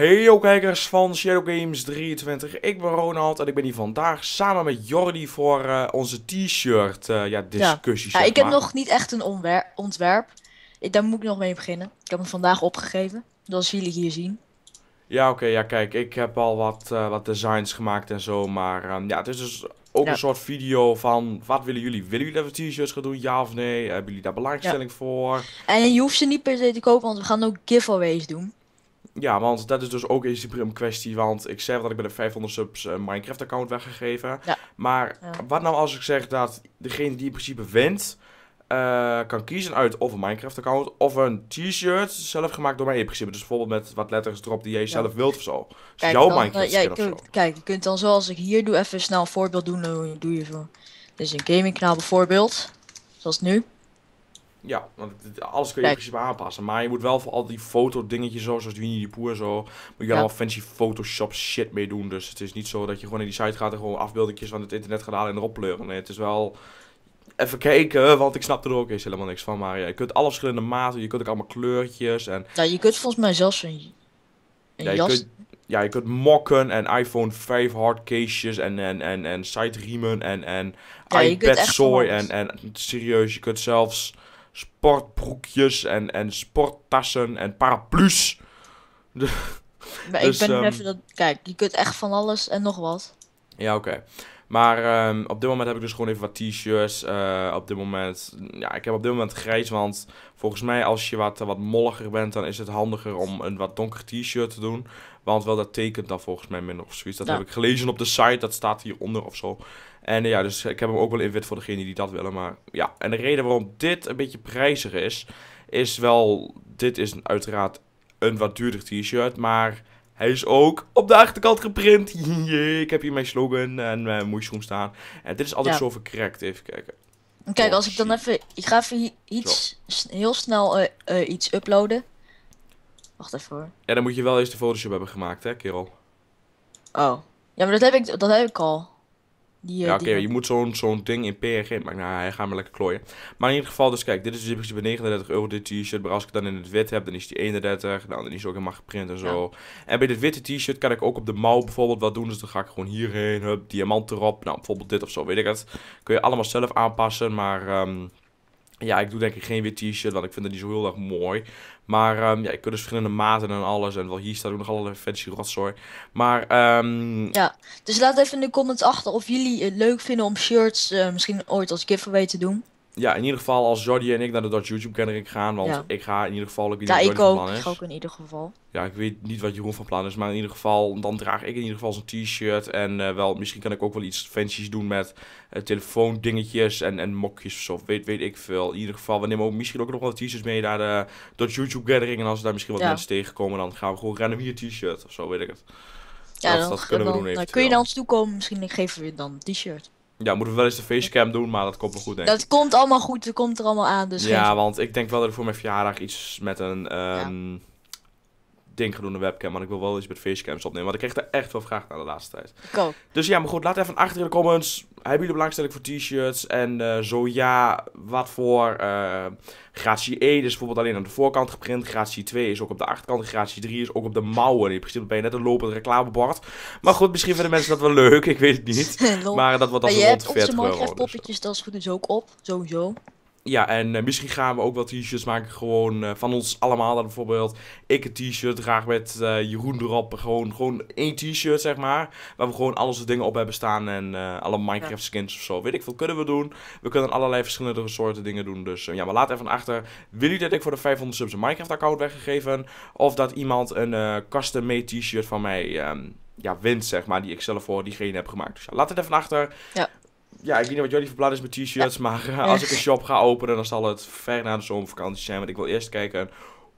Hey kijkers van Shadow Games 23, ik ben Ronald en ik ben hier vandaag samen met Jordi voor eh, onze t-shirt uh, ja, discussie. Ja. ik heb nog niet echt een ontwerp, ik, daar moet ik nog mee beginnen. Ik heb hem vandaag opgegeven, zoals jullie hier zien. Ja oké, ja kijk, ik heb al wat, eh, wat designs gemaakt en zo, maar ehm, ja, het is dus ook een soort video van wat willen jullie? Willen jullie dat we t-shirts gaan doen? Ja of nee? Hebben jullie daar belangstelling ja. voor? En je hoeft ze niet per se te kopen, want we gaan ook giveaways doen. Ja, want dat is dus ook een supreme kwestie. Want ik zei dat ik bij de 500 subs een eh, Minecraft-account weggegeven. Ja. Maar wat nou als ik zeg dat degene die in principe wint... Eh, kan kiezen uit of een Minecraft-account of een t-shirt, zelf gemaakt door mij in principe. Dus bijvoorbeeld met wat letters erop die jij zelf wilt of zo. Dus kijk, jouw eh, Minecraft uh, ja, kunt, Kijk, je kunt dan zoals ik hier doe, even snel een voorbeeld doen. Hoe doe je zo? is een gaming kanaal bijvoorbeeld, zoals nu. Ja, want alles kun je precies principe aanpassen. Maar je moet wel voor al die fotodingetjes, zo, zoals Winnie die Poer zo, moet je ja. allemaal fancy Photoshop shit mee doen. Dus het is niet zo dat je gewoon in die site gaat en gewoon afbeeldingjes van het internet gaat halen en erop pleuren. Nee, het is wel even kijken, want ik snap er ook eerst helemaal niks van. Maar ja, je kunt alle verschillende maten, je kunt ook allemaal kleurtjes en... Ja, je kunt volgens mij zelfs een, een ja, je jas... Kunt, ja, je kunt mokken en iPhone 5 hardcases en, en, en, en site riemen en, en iPad zooi en, en serieus, je kunt zelfs sportbroekjes en, en sporttassen en paraplu's. dus, ik ben ehm, even dat. Kijk, je kunt echt van alles en nog wat. Ja, oké. Maar ehm, op dit moment heb ik dus gewoon even wat t-shirts. Eh, op dit moment, ja, ik heb op dit moment grijs, want volgens mij als je wat, wat molliger bent, dan is het handiger om een wat donker t-shirt te doen. Want wel, dat tekent dan volgens mij minder of zoiets. Dat heb ik gelezen op de site, dat staat hieronder of zo. En eh, ja, dus ik heb hem ook wel in wit voor degenen die dat willen. Maar ja, en de reden waarom dit een beetje prijzig is, is wel, dit is uiteraard een wat duurder t-shirt, maar hij is ook op de achterkant geprint. Jee, ik heb hier mijn slogan en mijn moesroom staan. En dit is altijd zo verkrekt. Even kijken. Kijk, oh, als ik dan even... Ik ga even iets... Heel snel eh, eh, iets uploaden. Wacht even hoor. Ja, dan moet je wel eens de Photoshop hebben gemaakt, hè, kerel. Oh. Ja, maar dat heb ik, dat heb ik al. Eh, ja, oké, je moet zo'n zo'n ding in PNG maken. Nou, hij gaat me lekker klooien. Maar in ieder geval, dus kijk, dit is dus bij 39 euro dit t-shirt. Maar als ik het dan in het wit heb, dan is die 31. Nou, dan is ook helemaal geprint en zo. En bij dit witte t-shirt kan ik ook op de mouw bijvoorbeeld wat doen. Dus dan ga ik gewoon hierheen, hup, diamant erop. Nou, bijvoorbeeld dit of zo, weet ik het. Kun je allemaal zelf aanpassen, maar... Um, ja, ik doe denk ik geen wit t-shirt, want ik vind het niet zo heel erg mooi. Maar ehm, ja, ik kunt dus verschillende maten en alles. En wel hier staat ook nog allerlei fancy rotzooi. Maar um... Ja, dus laat even in de comments achter of jullie het leuk vinden om shirts eh, misschien ooit als giveaway te doen ja, in ieder geval als Jordi en ik naar de Dutch YouTube Gathering gaan. Want ik ga in ieder geval... Ik ja, ik ook. Ik ook in ieder geval. Ja, ik weet niet wat Jeroen van plan is. Maar in ieder geval, dan draag ik in ieder geval zo'n t-shirt. En eh, wel, misschien kan ik ook wel iets fancies doen met eh, telefoon dingetjes en, en mokjes of Weet, weet ik veel. In ieder geval, we nemen ook misschien ook nog wel t-shirts mee naar de Dutch YouTube Gathering. En als we daar misschien wat mensen tegenkomen, dan gaan we gewoon rennen hier t-shirt of zo, weet ik het. Ja, dat, dan, kunnen we doen kun je naar ons toe komen. Misschien geven we je dan een t-shirt. Ja, moeten we wel eens de facecam doen, maar dat komt wel goed, denk ik. Dat komt allemaal goed, dat komt er allemaal aan, dus... Ja, want ik denk wel dat ik voor mijn verjaardag iets met een... Ehm, ding gaan doen webcam, maar ik wil wel eens met facecams opnemen. Want ik kreeg er echt wel vraag naar de laatste tijd. Cool. Dus ja, maar goed, laat even achter in de comments. Hebben jullie belangstelling voor t-shirts? En uh, zo ja, wat voor? Uh, gratie 1 e? is dus bijvoorbeeld alleen aan de voorkant geprint. Gratie 2 is ook op de achterkant. Gratie 3 is ook op de mouwen. In principe ben je net een lopend reclamebord. Maar goed, misschien vinden mensen dat wel leuk. Ik weet het niet. maar dat wordt als een rond euro. gewoon. Je hebt onze poppetjes, dat is goed dus ook op. Sowieso ja, en eh, misschien gaan we ook wel t-shirts maken. Gewoon eh, van ons allemaal. Dan bijvoorbeeld ik een t-shirt draag met uh, Jeroen erop. Gewoon, gewoon één t-shirt, zeg maar. Waar we gewoon alles onze dingen op hebben staan. En alle Minecraft skins of zo. Weet ik veel, kunnen we doen. We kunnen allerlei verschillende soorten dingen doen. Dus ja, maar laat even achter. Wil jullie dat ik voor de 500 subs een Minecraft-account weggegeven? Of dat iemand een custom-made t-shirt van mij... Ehm, ja, wint, zeg maar, die ik zelf voor diegene heb gemaakt. Dus ja, laat het even achter. Ja ja, ik weet niet wat jullie verplaatst is met t-shirts, maar als ik een shop ga openen, dan zal het ver na de zomervakantie zijn. Want ik wil eerst kijken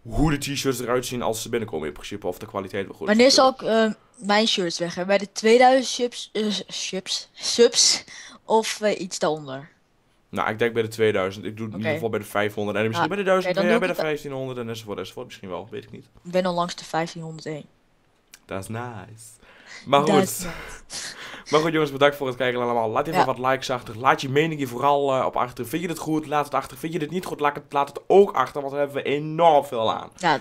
hoe de t-shirts eruit zien als ze binnenkomen in principe. Of de kwaliteit wel goed Wanneer is. Wanneer zal ik eh, mijn shirts weg hebben? Bij de 2000 chips, eh, chips, subs of eh, iets daaronder? Nou, ik denk bij de 2000. Ik doe het okay. in ieder geval bij de 500. En misschien ah, bij de 1000, okay, bij de 1500 en enzovoort, enzovoort. Misschien wel, weet ik niet. Ik ben al langs de 1501. Dat is nice. Maar goed. Maar goed jongens, bedankt voor het kijken allemaal. Laat even wat likes achter. Laat je mening hier vooral eh, op achter. Vind je het goed? Laat het achter. Vind je het niet goed? Laat het, laat het ook achter, want daar hebben we enorm veel aan. Ja,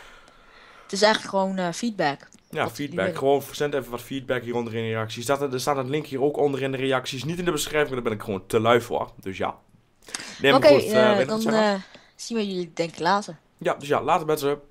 het is eigenlijk gewoon eh, feedback. Ja, feedback. Gewoon verzend even wat feedback hieronder in de reacties. Dat, er staat een link hier ook onder in de reacties. Niet in de beschrijving, daar ben ik gewoon te lui voor. Dus ja. Oké, okay, uh, eh, dan zien we jullie denk ik later. Ja, dus ja, later mensen.